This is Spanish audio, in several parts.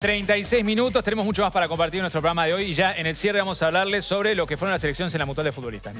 36 minutos, tenemos mucho más para compartir en nuestro programa de hoy y ya en el cierre vamos a hablarles sobre lo que fueron las elecciones en la mutual de futbolistas.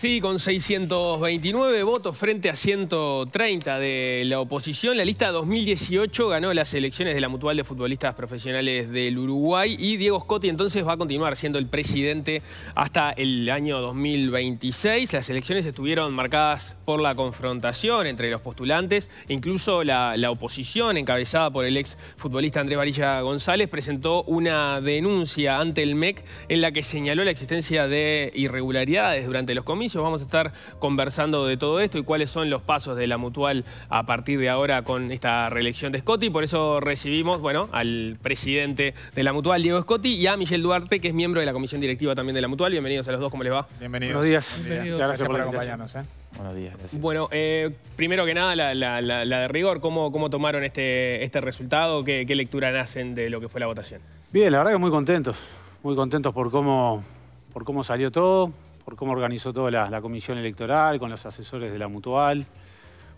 Sí, con 629 votos frente a 130 de la oposición. La lista 2018 ganó las elecciones de la Mutual de Futbolistas Profesionales del Uruguay y Diego Scotti entonces va a continuar siendo el presidente hasta el año 2026. Las elecciones estuvieron marcadas por la confrontación entre los postulantes. Incluso la, oposición, encabezada por el ex futbolista Andrés Varilla González, presentó una denuncia ante el MEC en la que señaló la existencia de irregularidades durante los comicios Vamos a estar conversando de todo esto y cuáles son los pasos de la mutual a partir de ahora con esta reelección de Scotti. Por eso recibimos, bueno, al presidente de la mutual, Diego Scotti, y a Miguel Duarte, que es miembro de la comisión directiva también de la mutual. Bienvenidos a los dos, ¿cómo les va? Bienvenidos. Buenos días. Gracias, por, acompañarnos. ¿eh? Buenos días, Bueno, eh, primero que nada, la, de rigor, ¿cómo, tomaron este, este resultado? ¿Qué, ¿Qué lectura nacen de lo que fue la votación? Bien, la verdad que muy contentos muy contentos por cómo, por cómo salió todo por cómo organizó toda la, comisión electoral, con los asesores de la mutual,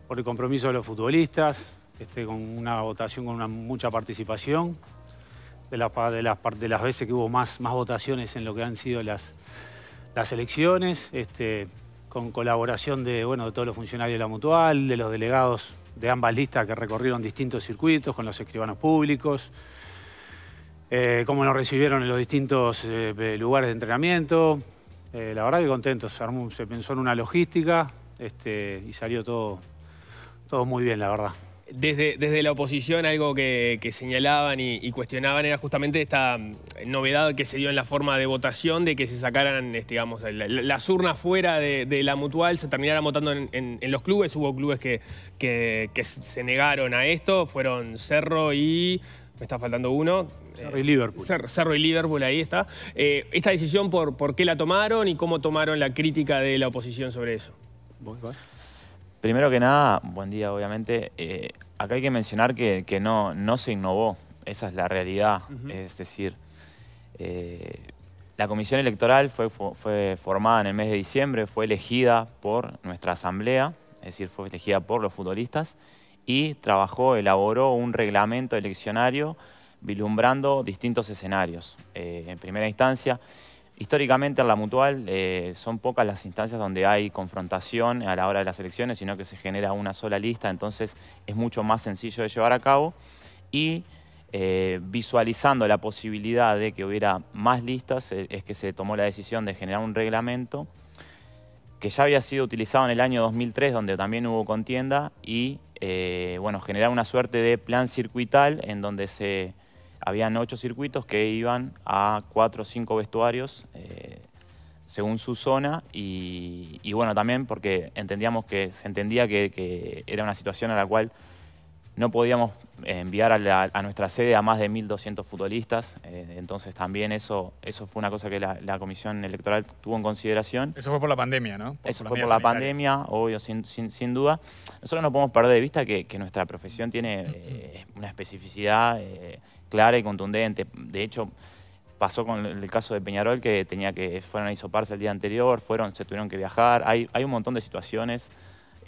por el compromiso de los futbolistas, este, con una votación con mucha participación, de, las, veces que hubo más, votaciones en lo que han sido las, elecciones, este, con colaboración de, todos los funcionarios de la mutual, de los delegados de ambas listas que recorrieron distintos circuitos, con los escribanos públicos. Eh, cómo nos recibieron en los distintos eh, lugares de entrenamiento, eh, la verdad que contento, se, pensó en una logística este, y salió todo, todo muy bien, la verdad. Desde, desde, la oposición algo que, señalaban y, cuestionaban era justamente esta mm, novedad que se dio en la forma de votación de que se sacaran digamos, las urnas fuera de, la mutual, se terminaran votando en, los clubes. Hubo clubes que, que, se negaron a esto, fueron Cerro y me está faltando uno. Cerro y Liverpool. Cerro y Liverpool, ahí está. Eh, ¿Esta decisión por, por qué la tomaron y cómo tomaron la crítica de la oposición sobre eso? Primero que nada, buen día, obviamente. Eh, acá hay que mencionar que, no, no se innovó. Esa es la realidad. Es decir, eh, la comisión electoral fue, fue formada en el mes de diciembre, fue elegida por nuestra asamblea, es decir, fue elegida por los futbolistas y trabajó, elaboró un reglamento eleccionario vilumbrando distintos escenarios. Eh, en primera instancia, históricamente en la mutual eh, son pocas las instancias donde hay confrontación a la hora de las elecciones, sino que se genera una sola lista, entonces es mucho más sencillo de llevar a cabo y eh, visualizando la posibilidad de que hubiera más listas, es que se tomó la decisión de generar un reglamento que ya había sido utilizado en el año 2003, donde también hubo contienda, y eh, bueno, generar una suerte de plan circuital en donde se, habían ocho circuitos que iban a cuatro o cinco vestuarios eh, según su zona y, bueno, también porque entendíamos que se entendía que, que era una situación a la cual no podíamos enviar a, nuestra sede a más de 1.200 futbolistas, eh, entonces también eso, eso fue una cosa que la, Comisión Electoral tuvo en consideración. Eso fue por la pandemia, ¿no? eso fue por la pandemia, obvio, sin, sin, duda. Nosotros no podemos perder de vista que, nuestra profesión tiene eh, una especificidad eh, clara y contundente. De hecho, pasó con el caso de Peñarol que tenía que fueron a isoparse el día anterior, fueron, se tuvieron que viajar. Hay, hay un montón de situaciones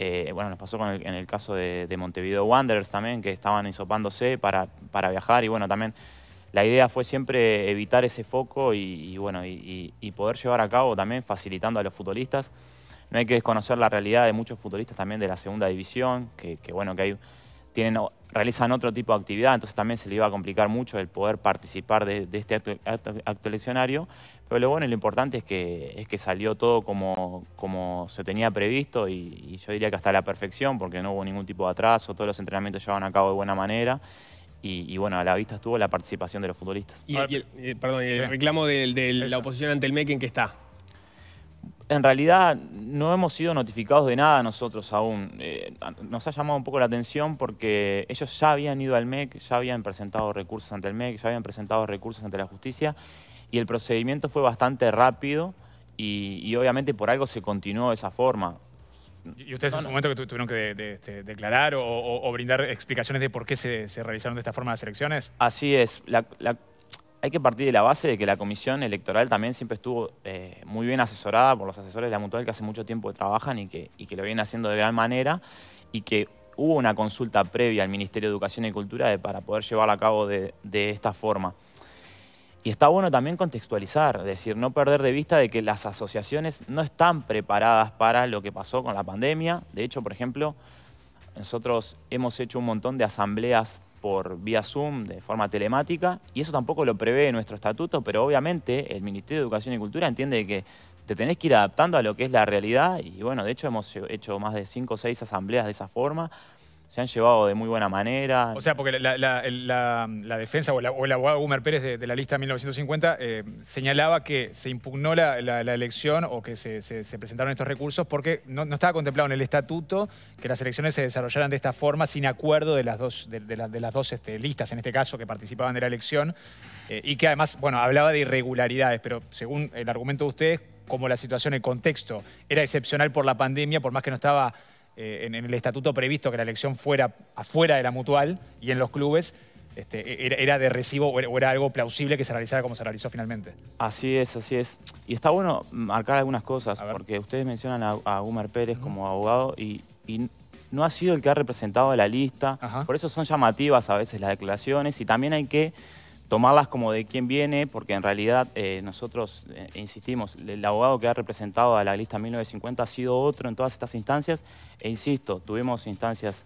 eh, bueno, nos pasó con en el caso de, Montevideo Wanderers también, que estaban ensopándose para, viajar y bueno, también la idea fue siempre evitar ese foco y, bueno, y, poder llevar a cabo también facilitando a los futbolistas. No hay que desconocer la realidad de muchos futbolistas también de la segunda división, que, bueno, que hay, tienen, realizan otro tipo de actividad, entonces también se le iba a complicar mucho el poder participar de, este acto, acto eleccionario, pero lo bueno y lo importante es que, es que salió todo como, como se tenía previsto y, yo diría que hasta la perfección, porque no hubo ningún tipo de atraso, todos los entrenamientos llevaban a cabo de buena manera. Y, bueno, a la vista estuvo la participación de los futbolistas. Y, el, eh, reclamo de, la oposición ante el MEC en qué está en realidad no hemos sido notificados de nada nosotros aún. Eh, nos ha llamado un poco la atención porque ellos ya habían ido al MEC, ya habían presentado recursos ante el MEC, ya habían presentado recursos ante la justicia y el procedimiento fue bastante rápido y, obviamente por algo se continuó de esa forma. ¿Y ustedes en su momento que tuvieron que este, declarar o, brindar explicaciones de por qué se, realizaron de esta forma las elecciones? Así es. hay que partir de la base de que la comisión electoral también siempre estuvo eh, muy bien asesorada por los asesores de la mutual que hace mucho tiempo trabajan y que, lo vienen haciendo de gran manera y que hubo una consulta previa al Ministerio de Educación y Cultura para poder llevarla a cabo de esta forma. Y está bueno también contextualizar, es decir, no perder de vista de que las asociaciones no están preparadas para lo que pasó con la pandemia. De hecho, por ejemplo, nosotros hemos hecho un montón de asambleas por vía Zoom, de forma telemática, y eso tampoco lo prevé nuestro estatuto, pero obviamente el Ministerio de Educación y Cultura entiende que te tenés que ir adaptando a lo que es la realidad, y bueno, de hecho hemos hecho más de cinco o seis asambleas de esa forma, se han llevado de muy buena manera. O sea, porque la, defensa o, el abogado Gumer Pérez de, la lista 1950 eh, señalaba que se impugnó la, elección o que se, presentaron estos recursos porque no, estaba contemplado en el estatuto que las elecciones se desarrollaran de esta forma sin acuerdo de las dos, de, las dos este, listas, en este caso, que participaban de la elección eh, y que además, bueno, hablaba de irregularidades, pero según el argumento de ustedes, como la situación, el contexto era excepcional por la pandemia, por más que no estaba eh, en, el estatuto previsto que la elección fuera afuera de la mutual y en los clubes, este, e, era, de recibo o era, algo plausible que se realizara como se realizó finalmente. Así es, así es. Y está bueno marcar algunas cosas, porque ustedes mencionan a, a Pérez como abogado y, no ha sido el que ha representado a la lista. Por eso son llamativas a veces las declaraciones y también hay que tomarlas como de quién viene, porque en realidad eh, nosotros, eh, insistimos, el abogado que ha representado a la lista 1950 ha sido otro en todas estas instancias, e insisto, tuvimos instancias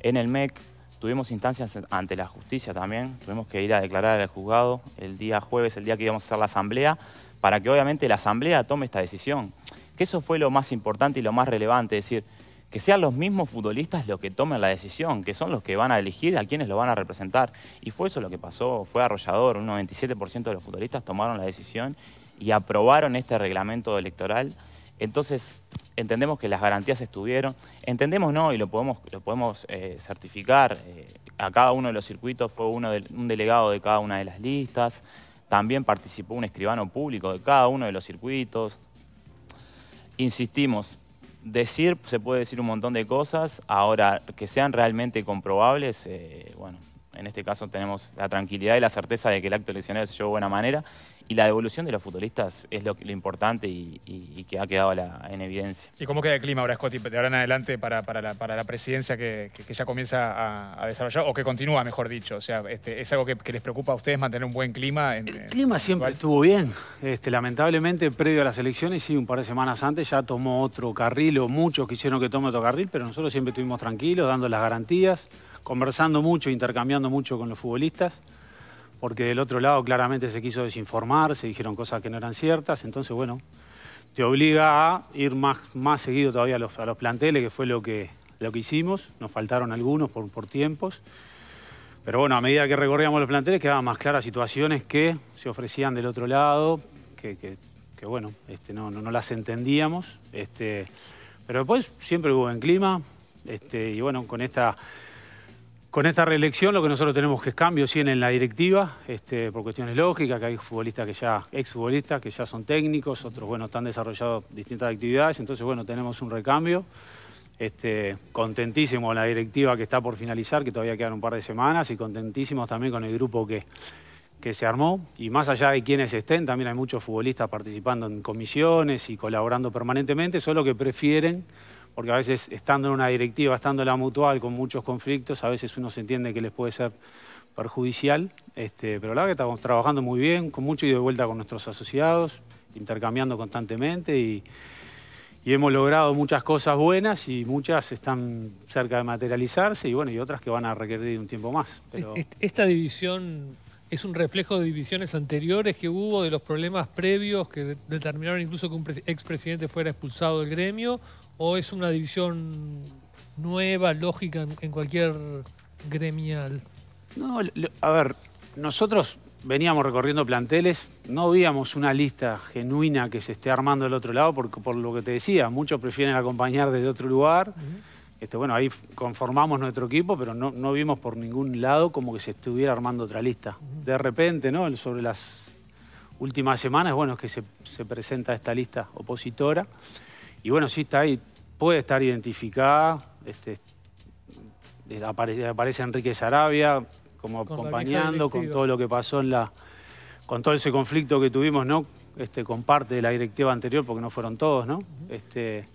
en el MEC, tuvimos instancias ante la justicia también, tuvimos que ir a declarar al juzgado el día jueves, el día que íbamos a hacer la asamblea, para que obviamente la asamblea tome esta decisión. Que eso fue lo más importante y lo más relevante, decir, que sean los mismos futbolistas los que tomen la decisión, que son los que van a elegir a quienes lo van a representar. Y fue eso lo que pasó, fue arrollador, un 97% de los futbolistas tomaron la decisión y aprobaron este reglamento electoral. Entonces, entendemos que las garantías estuvieron, entendemos no, y lo podemos, lo podemos eh, certificar, eh, a cada uno de los circuitos fue uno un delegado de cada una de las listas, también participó un escribano público de cada uno de los circuitos. Insistimos, decir, se puede decir un montón de cosas, ahora que sean realmente comprobables, eh, bueno, en este caso tenemos la tranquilidad y la certeza de que el acto eleccionario se llevó de buena manera y la devolución de los futbolistas es lo, importante y, que ha quedado en evidencia. ¿Y cómo queda el clima ahora, Scotty, de ahora en adelante para, la, presidencia que, ya comienza a, desarrollar o que continúa, mejor dicho? O sea, este, ¿es algo que, les preocupa a ustedes mantener un buen clima? En, el clima siempre estuvo bien. Este, lamentablemente, previo a las elecciones, sí, un par de semanas antes ya tomó otro carril o muchos quisieron que tome otro carril, pero nosotros siempre estuvimos tranquilos, dando las garantías conversando mucho, intercambiando mucho con los futbolistas, porque del otro lado claramente se quiso desinformar, se dijeron cosas que no eran ciertas, entonces bueno, te obliga a ir más, más seguido todavía a los, planteles, que fue lo que, lo que hicimos, nos faltaron algunos por, tiempos, pero bueno, a medida que recorríamos los planteles quedaban más claras situaciones que se ofrecían del otro lado, que, bueno, este, no, no, las entendíamos, este, pero después siempre hubo buen clima, este, y bueno, con esta con esta reelección lo que nosotros tenemos que es cambio, sí, en la directiva, este, por cuestiones lógicas, que hay futbolistas que ya, exfutbolistas que ya son técnicos, otros, bueno, están desarrollando distintas actividades, entonces, bueno, tenemos un recambio. Este, contentísimo con la directiva que está por finalizar, que todavía quedan un par de semanas, y contentísimos también con el grupo que, que se armó. Y más allá de quienes estén, también hay muchos futbolistas participando en comisiones y colaborando permanentemente, solo que prefieren porque a veces estando en una directiva, estando en la mutual con muchos conflictos, a veces uno se entiende que les puede ser perjudicial, este, pero la verdad que estamos trabajando muy bien, con mucho y de vuelta con nuestros asociados, intercambiando constantemente y, hemos logrado muchas cosas buenas y muchas están cerca de materializarse y bueno, y otras que van a requerir un tiempo más. Esta división es un reflejo de divisiones anteriores que hubo, de los problemas previos que determinaron incluso que un expresidente fuera expulsado del gremio, o es una división nueva, lógica en, cualquier gremial? No, a ver, nosotros veníamos recorriendo planteles, no veíamos una lista genuina que se esté armando del otro lado, porque por lo que te decía, muchos prefieren acompañar desde otro lugar. Este, bueno, ahí conformamos nuestro equipo, pero no, vimos por ningún lado como que se estuviera armando otra lista. De repente, ¿no? Sobre las últimas semanas, bueno, es que se, se presenta esta lista opositora. Y bueno, sí está ahí puede estar identificada. Este, aparece, Enrique Sarabia como acompañando con todo lo que pasó en la... con todo ese conflicto que tuvimos, ¿no? Este, con parte de la directiva anterior, porque no fueron todos, ¿no? Este,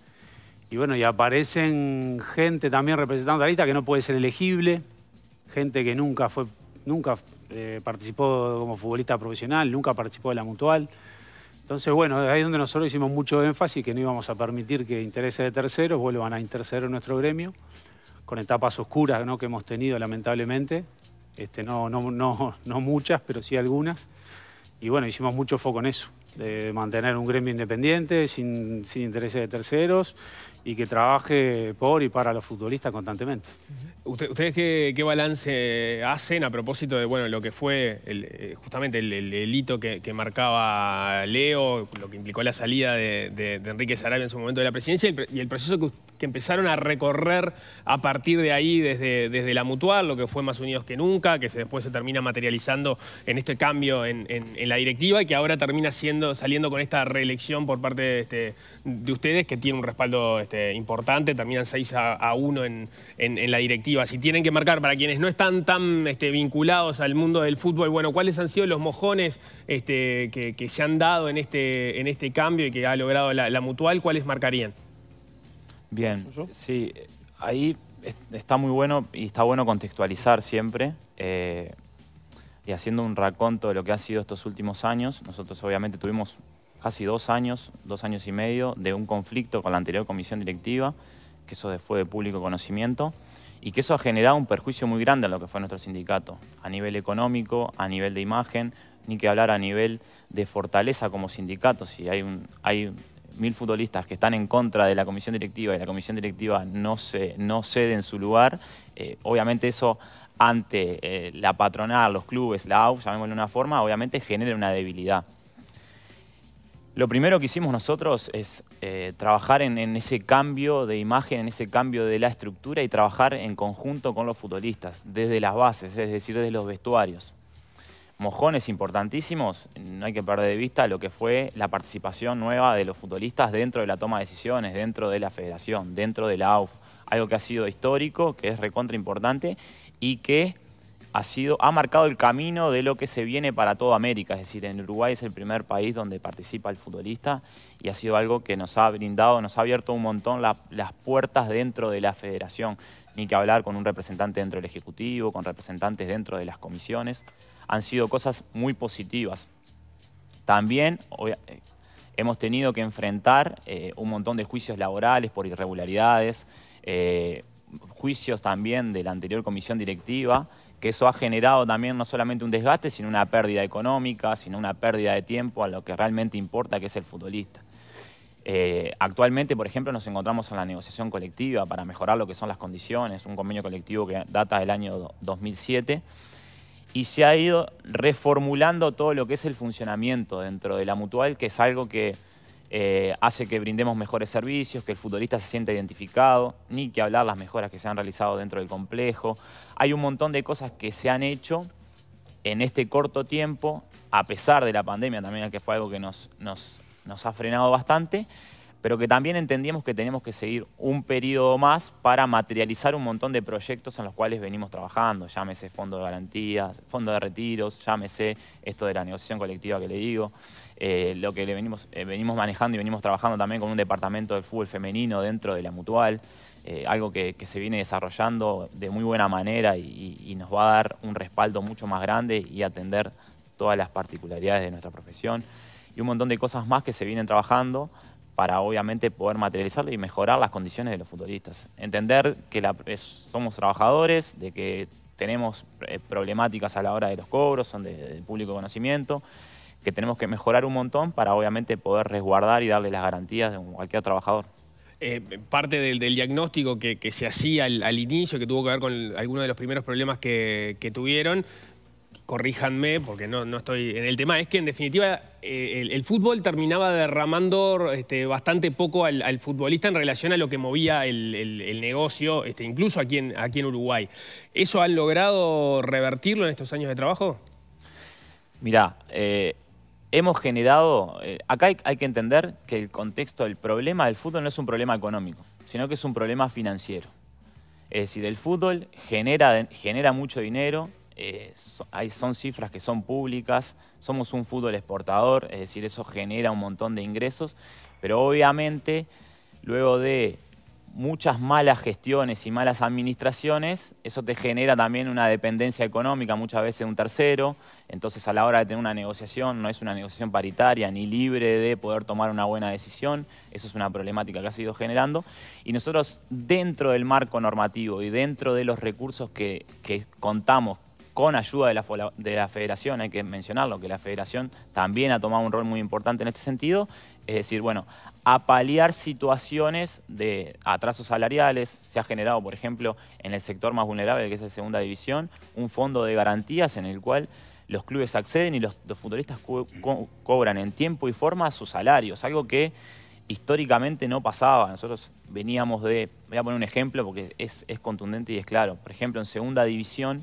y bueno, y aparecen gente también representando a la lista que no puede ser elegible, gente que nunca fue, nunca eh, participó como futbolista profesional, nunca participó de la mutual. Entonces, bueno, ahí es donde nosotros hicimos mucho énfasis que no íbamos a permitir que intereses de terceros vuelvan a interceder en nuestro gremio, con etapas oscuras que hemos tenido lamentablemente, este, no, no, no muchas, pero sí algunas y bueno, hicimos mucho foco en eso, de mantener un gremio independiente, sin, intereses de terceros y que trabaje por y para los futbolistas constantemente. ¿Ustedes qué, balance hacen a propósito de bueno, lo que fue eh, justamente el, hito que, marcaba Leo, lo que implicó la salida de, Enrique Sarabia en su momento de la presidencia y el, proceso que usted? que empezaron a recorrer a partir de ahí desde, desde la mutual, lo que fue Más Unidos que Nunca, que después se termina materializando en este cambio en, la directiva y que ahora termina siendo, saliendo con esta reelección por parte de, este, de ustedes, que tiene un respaldo este, importante, terminan 6 a, 1 en, la directiva. Si tienen que marcar para quienes no están tan este, vinculados al mundo del fútbol, bueno, ¿cuáles han sido los mojones que, se han dado en este, en este cambio y que ha logrado la mutual? ¿Cuáles marcarían? Bien, sí, ahí está muy bueno y está bueno contextualizar siempre. Eh, y haciendo un raconto de lo que ha sido estos últimos años, nosotros obviamente tuvimos casi dos años, dos años y medio, de un conflicto con la anterior comisión directiva, que eso fue de público conocimiento, y que eso ha generado un perjuicio muy grande a lo que fue nuestro sindicato, a nivel económico, a nivel de imagen, ni que hablar a nivel de fortaleza como sindicato, si hay, un, hay mil futbolistas que están en contra de la comisión directiva y la comisión directiva no, se, no cede en su lugar, eh, obviamente eso ante eh, la patronal, los clubes, la AUF, llamémoslo de una forma, obviamente genera una debilidad. Lo primero que hicimos nosotros es eh, trabajar en, ese cambio de imagen, en ese cambio de la estructura y trabajar en conjunto con los futbolistas, desde las bases, es decir, desde los vestuarios mojones importantísimos, no hay que perder de vista lo que fue la participación nueva de los futbolistas dentro de la toma de decisiones, dentro de la federación, dentro de la AUF. Algo que ha sido histórico, que es recontra importante y que ha, sido, ha marcado el camino de lo que se viene para toda América. Es decir, en Uruguay es el primer país donde participa el futbolista y ha sido algo que nos ha brindado, nos ha abierto un montón las puertas dentro de la federación ni que hablar con un representante dentro del Ejecutivo, con representantes dentro de las comisiones. Han sido cosas muy positivas. También eh, hemos tenido que enfrentar eh, un montón de juicios laborales por irregularidades, eh, juicios también de la anterior comisión directiva, que eso ha generado también no solamente un desgaste, sino una pérdida económica, sino una pérdida de tiempo a lo que realmente importa, que es el futbolista. Eh, actualmente, por ejemplo, nos encontramos en la negociación colectiva para mejorar lo que son las condiciones, un convenio colectivo que data del año 2007, y se ha ido reformulando todo lo que es el funcionamiento dentro de la mutual, que es algo que eh, hace que brindemos mejores servicios, que el futbolista se sienta identificado, ni que hablar las mejoras que se han realizado dentro del complejo. Hay un montón de cosas que se han hecho en este corto tiempo, a pesar de la pandemia también, que fue algo que nos, nos nos ha frenado bastante, pero que también entendíamos que tenemos que seguir un periodo más para materializar un montón de proyectos en los cuales venimos trabajando, llámese fondo de garantías, fondo de retiros, llámese esto de la negociación colectiva que le digo, eh, lo que le venimos, eh, venimos manejando y venimos trabajando también con un departamento de fútbol femenino dentro de la mutual, eh, algo que, se viene desarrollando de muy buena manera y nos va a dar un respaldo mucho más grande y atender todas las particularidades de nuestra profesión y un montón de cosas más que se vienen trabajando para obviamente poder materializarlo y mejorar las condiciones de los futbolistas. Entender que somos trabajadores, de que tenemos eh, problemáticas a la hora de los cobros, son de, público conocimiento, que tenemos que mejorar un montón para obviamente poder resguardar y darle las garantías a cualquier trabajador. Eh, parte del, diagnóstico que, se hacía al, inicio, que tuvo que ver con algunos de los primeros problemas que, tuvieron, corríjanme porque no estoy en el tema, es que en definitiva eh, el, fútbol terminaba derramando este, bastante poco al, futbolista en relación a lo que movía el, negocio, este, incluso aquí en, Uruguay. ¿Eso han logrado revertirlo en estos años de trabajo? Mirá, eh, hemos generado... Eh, acá hay, que entender que el contexto, el problema del fútbol no es un problema económico, sino que es un problema financiero. Es decir, el fútbol genera, genera mucho dinero, eh, hay, son cifras que son públicas, somos un fútbol exportador, es decir, eso genera un montón de ingresos, pero obviamente luego de muchas malas gestiones y malas administraciones, eso te genera también una dependencia económica, muchas veces un tercero, entonces a la hora de tener una negociación, no es una negociación paritaria ni libre de poder tomar una buena decisión, eso es una problemática que ha sido generando, y nosotros dentro del marco normativo y dentro de los recursos que contamos con ayuda de la, federación, hay que mencionarlo, que la federación también ha tomado un rol muy importante en este sentido, es decir, bueno, a paliar situaciones de atrasos salariales. Se ha generado, por ejemplo, en el sector más vulnerable, que es la segunda división, un fondo de garantías en el cual los clubes acceden y los, futbolistas cobran en tiempo y forma sus salarios, algo que históricamente no pasaba. Nosotros veníamos de, voy a poner un ejemplo porque es contundente y es claro, por ejemplo, en segunda división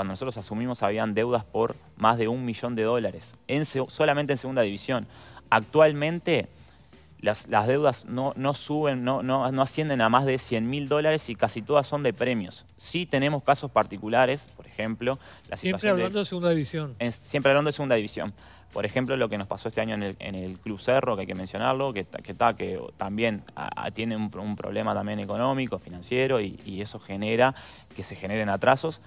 cuando nosotros asumimos habían deudas por más de un millón de dólares, en, solamente en segunda división. Actualmente las, deudas no, suben, no, no, ascienden a más de 100 mil dólares y casi todas son de premios. Sí tenemos casos particulares, por ejemplo, la Siempre hablando de, segunda división. siempre hablando de segunda división. Por ejemplo, lo que nos pasó este año en el, en Club Cerro, que hay que mencionarlo, que, que también tiene un, problema también económico, financiero, y eso genera que se generen atrasos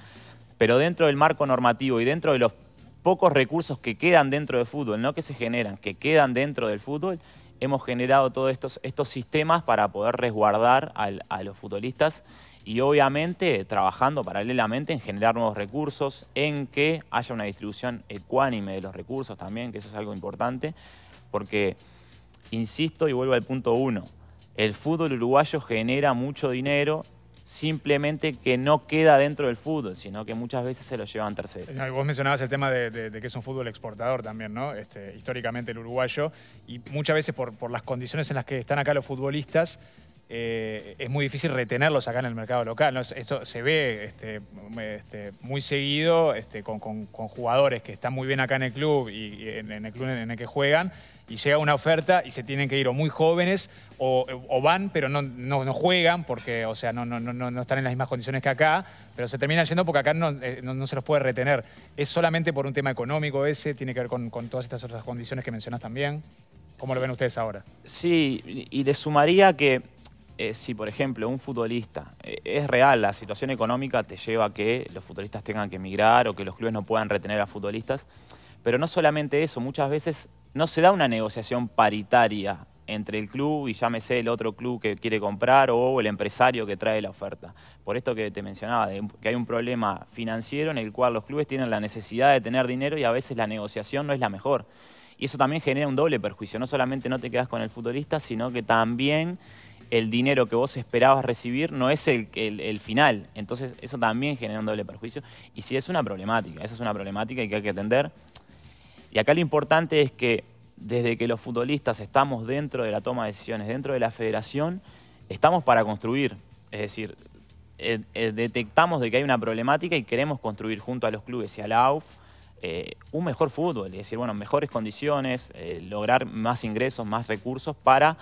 pero dentro del marco normativo y dentro de los pocos recursos que quedan dentro del fútbol, no que se generan, que quedan dentro del fútbol, hemos generado todos estos, estos sistemas para poder resguardar a los futbolistas y obviamente trabajando paralelamente en generar nuevos recursos, en que haya una distribución ecuánime de los recursos también, que eso es algo importante, porque, insisto y vuelvo al punto uno, el fútbol uruguayo genera mucho dinero simplemente que no queda dentro del fútbol, sino que muchas veces se lo llevan tercero. Eh, vos mencionabas el tema de, que es un fútbol exportador también, ¿no? Este, históricamente el uruguayo, y muchas veces por, las condiciones en las que están acá los futbolistas, eh, es muy difícil retenerlos acá en el mercado local. Esto se ve este, mm, este, muy seguido con, jugadores que están muy bien acá en el club y, en, en el club en el que juegan, y llega una oferta y se tienen que ir o muy jóvenes o, van, pero no, juegan porque, o sea, no, no, están en las mismas condiciones que acá, pero se terminan yendo porque acá no, eh, se los puede retener. ¿Es solamente por un tema económico ese? ¿Tiene que ver con, todas estas otras condiciones que mencionas también? ¿Cómo lo ven ustedes ahora? Sí, y le sumaría que eh, si, por ejemplo, un futbolista, eh, es real, la situación económica te lleva a que los futbolistas tengan que emigrar o que los clubes no puedan retener a futbolistas, pero no solamente eso, muchas veces no se da una negociación paritaria entre el club y llámese el otro club que quiere comprar o el empresario que trae la oferta. Por esto que te mencionaba, que hay un problema financiero en el cual los clubes tienen la necesidad de tener dinero y a veces la negociación no es la mejor. Y eso también genera un doble perjuicio, no solamente no te quedas con el futbolista, sino que también el dinero que vos esperabas recibir no es el, el, final. Entonces eso también genera un doble perjuicio. Y si es una problemática, esa es una problemática que hay que atender. Y acá lo importante es que desde que los futbolistas estamos dentro de la toma de decisiones, dentro de la federación, estamos para construir. Es decir, eh, eh, detectamos de que hay una problemática y queremos construir junto a los clubes y a la AUF eh, un mejor fútbol, es decir, bueno, mejores condiciones, lograr más ingresos, más recursos para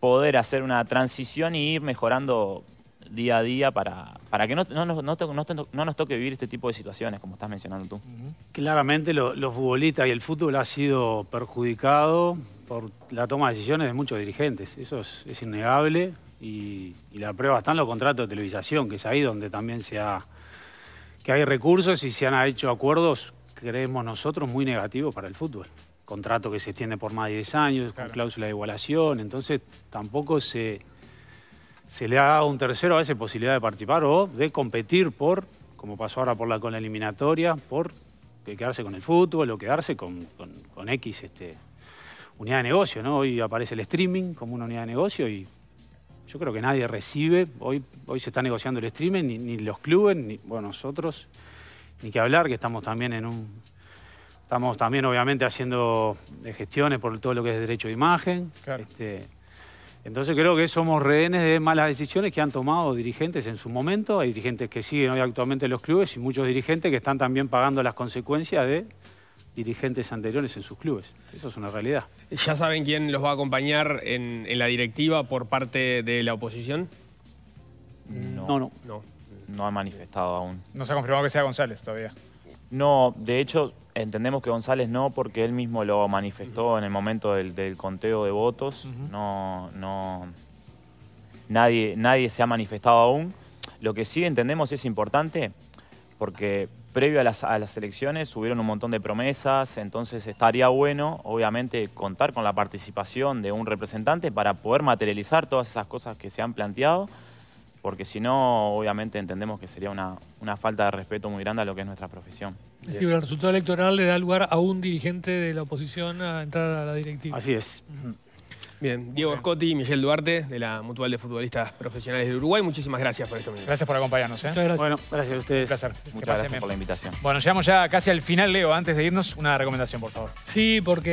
poder hacer una transición y ir mejorando día a día para, para que no, nos toque vivir este tipo de situaciones, como estás mencionando tú. Claramente los futbolistas y el fútbol ha sido perjudicado por la toma de decisiones de muchos dirigentes. Eso es, innegable y, la prueba está en los contratos de televisación, que es ahí donde también se ha, que hay recursos y se han hecho acuerdos, creemos nosotros, muy negativos para el fútbol. Contrato que se extiende por más de 10 años, con cláusula de igualación, entonces tampoco se se le ha a un tercero a veces posibilidad de participar o de competir por, como pasó ahora por la, con la eliminatoria, por quedarse con el fútbol o quedarse con, X este, unidad de negocio. ¿no? Hoy aparece el streaming como una unidad de negocio y yo creo que nadie recibe. Hoy, hoy se está negociando el streaming, ni, los clubes, ni bueno, nosotros, ni que hablar, que estamos también en un. Estamos también, obviamente, haciendo gestiones por todo lo que es derecho de imagen. Este, entonces creo que somos rehenes de malas decisiones que han tomado dirigentes en su momento, hay dirigentes que siguen hoy actualmente los clubes y muchos dirigentes que están también pagando las consecuencias de dirigentes anteriores en sus clubes. Eso es una realidad. ¿Ya saben quién los va a acompañar en, la directiva por parte de la oposición? no. No, no. no ha manifestado aún. No se ha confirmado que sea González todavía. No, de hecho, entendemos que González no, porque él mismo lo manifestó en el momento del, conteo de votos. No, no. Nadie, nadie se ha manifestado aún. Lo que sí entendemos es importante, porque previo a las, a las elecciones subieron un montón de promesas, entonces estaría bueno, obviamente, contar con la participación de un representante para poder materializar todas esas cosas que se han planteado porque si no, obviamente entendemos que sería una, una, falta de respeto muy grande a lo que es nuestra profesión. Sí, el resultado electoral le da lugar a un dirigente de la oposición a entrar a la directiva. Así es. Bien, Diego Scotti y Miguel Duarte, de la Mutual de Futbolistas Profesionales de Uruguay, muchísimas gracias por esto. Gracias por acompañarnos. ¿eh? Muchas gracias. Bueno, gracias a ustedes. Un placer. Muchas gracias por la invitación. Bueno, llegamos ya casi al final, Leo. Antes de irnos, una recomendación, por favor. Sí, porque...